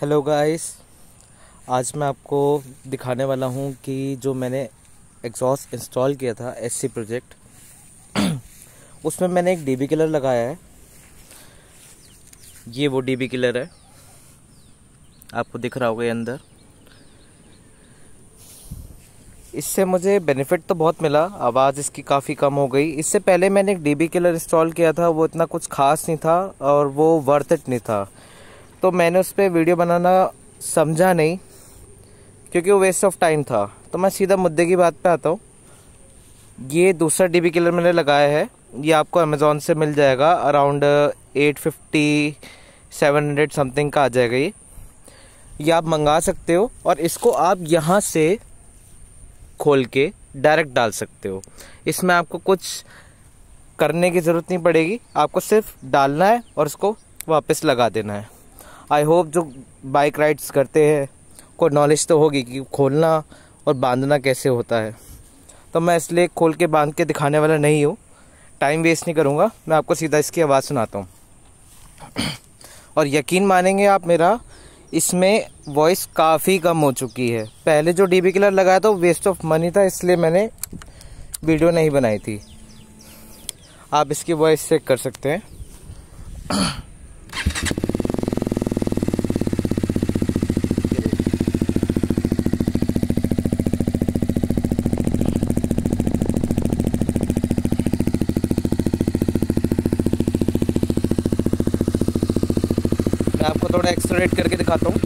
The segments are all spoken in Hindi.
हेलो गाइस आज मैं आपको दिखाने वाला हूँ कि जो मैंने एग्जॉस्ट इंस्टॉल किया था एस प्रोजेक्ट उसमें मैंने एक डीबी किलर लगाया है ये वो डीबी किलर है आपको दिख रहा होगा ये अंदर इससे मुझे बेनिफिट तो बहुत मिला आवाज़ इसकी काफ़ी कम हो गई इससे पहले मैंने एक डीबी किलर इंस्टॉल किया था वो इतना कुछ खास नहीं था और वो वर्थ इट नहीं था तो मैंने उस पर वीडियो बनाना समझा नहीं क्योंकि वो वेस्ट ऑफ टाइम था तो मैं सीधा मुद्दे की बात पे आता हूँ ये दूसरा डी बी किलर मैंने लगाया है ये आपको अमेज़ोन से मिल जाएगा around eight fifty seven hundred something का आ जाएगा ये ये आप मंगा सकते हो और इसको आप यहाँ से खोल के डायरेक्ट डाल सकते हो इसमें आपको कुछ करने की ज़रूरत नहीं पड़ेगी आपको सिर्फ डालना है और उसको वापस लगा देना है आई होप जो बाइक राइड्स करते हैं को नॉलेज तो होगी कि खोलना और बांधना कैसे होता है तो मैं इसलिए खोल के बांध के दिखाने वाला नहीं हूँ टाइम वेस्ट नहीं करूँगा मैं आपको सीधा इसकी आवाज़ सुनाता हूँ और यकीन मानेंगे आप मेरा इसमें वॉइस काफ़ी कम हो चुकी है पहले जो डी बी किलर लगाया था वो वेस्ट ऑफ मनी था इसलिए मैंने वीडियो नहीं बनाई थी आप इसकी वॉइस चेक कर सकते हैं थोड़ा एक्सलेट करके दिखाता हूँ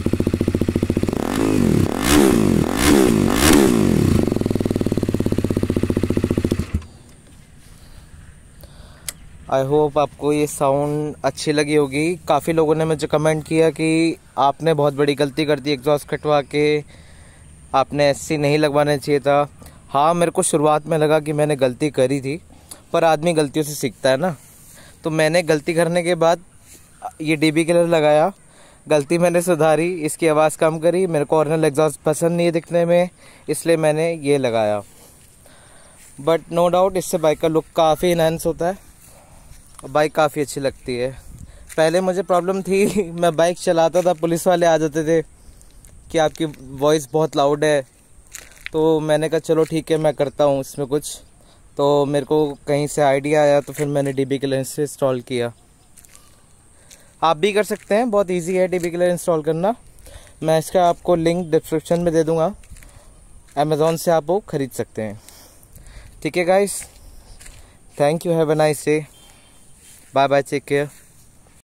आई होप आपको ये साउंड अच्छी लगी होगी काफ़ी लोगों ने मुझे कमेंट किया कि आपने बहुत बड़ी गलती कर दी एग्जॉस्ट कटवा के आपने एस नहीं लगवाना चाहिए था हाँ मेरे को शुरुआत में लगा कि मैंने गलती करी थी पर आदमी गलतियों से सीखता है ना तो मैंने गलती करने के बाद ये डी बी कलर लगाया गलती मैंने सुधारी इसकी आवाज़ कम करी मेरे को ऑर्नल एग्जॉस्ट पसंद नहीं है दिखने में इसलिए मैंने ये लगाया बट नो डाउट इससे बाइक का लुक काफ़ी इनहेंस होता है और बाइक काफ़ी अच्छी लगती है पहले मुझे प्रॉब्लम थी मैं बाइक चलाता था पुलिस वाले आ जाते थे कि आपकी वॉइस बहुत लाउड है तो मैंने कहा चलो ठीक है मैं करता हूँ इसमें कुछ तो मेरे को कहीं से आइडिया आया तो फिर मैंने डी बी से इंस्टॉल किया आप भी कर सकते हैं बहुत ईजी है टी कलर इंस्टॉल करना मैं इसका आपको लिंक डिस्क्रिप्शन में दे दूँगा अमेज़ोन से आप वो ख़रीद सकते हैं ठीक है guys thank you have a nice day bye bye take care